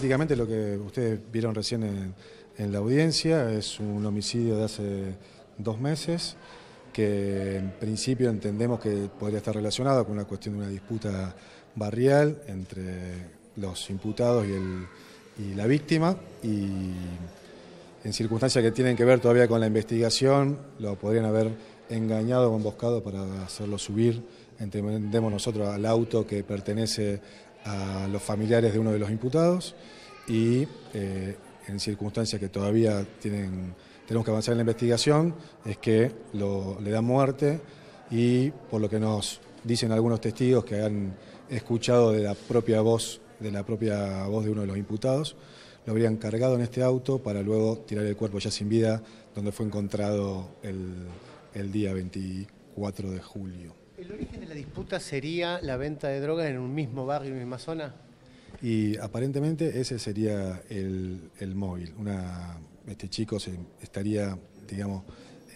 Prácticamente lo que ustedes vieron recién en, la audiencia es un homicidio de hace dos meses que en principio entendemos que podría estar relacionado con una cuestión de una disputa barrial entre los imputados y, y la víctima y en circunstancias que tienen que ver todavía con la investigación lo podrían haber engañado o emboscado para hacerlo subir entendemos nosotros al auto que pertenece a los familiares de uno de los imputados y eh, en circunstancias que todavía tienen, tenemos que avanzar en la investigación, es que le da muerte y por lo que nos dicen algunos testigos que han escuchado de la propia voz de la propia voz de uno de los imputados, lo habrían cargado en este auto para luego tirar el cuerpo ya sin vida, donde fue encontrado el día 24 de julio. ¿El origen de la disputa sería la venta de drogas en un mismo barrio, en una misma zona? Y aparentemente ese sería el, móvil. Una, este chico estaría, digamos,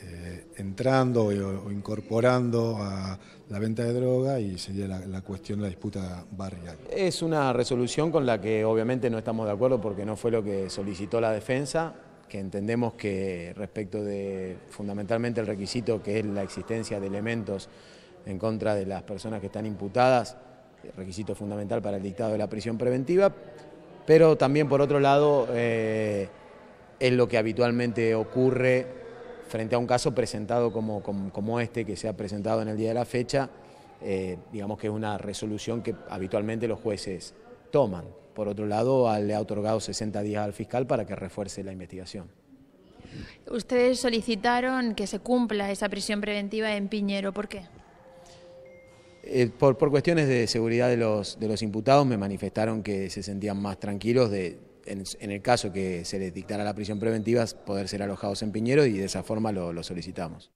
eh, entrando o, incorporando a la venta de droga y sería la, la cuestión de la disputa barrial. Es una resolución con la que obviamente no estamos de acuerdo porque no fue lo que solicitó la defensa, que entendemos que respecto de fundamentalmente el requisito que es la existencia de elementos en contra de las personas que están imputadas, requisito fundamental para el dictado de la prisión preventiva, pero también por otro lado eh, es lo que habitualmente ocurre frente a un caso presentado como, este que se ha presentado en el día de la fecha, eh, digamos que es una resolución que habitualmente los jueces toman. Por otro lado, ah, le ha otorgado 60 días al fiscal para que refuerce la investigación. Ustedes solicitaron que se cumpla esa prisión preventiva en Piñero, ¿por qué? Eh, por, cuestiones de seguridad de los, de los imputados me manifestaron que se sentían más tranquilos de, en, el caso que se les dictara la prisión preventiva, poder ser alojados en Piñero y de esa forma lo solicitamos.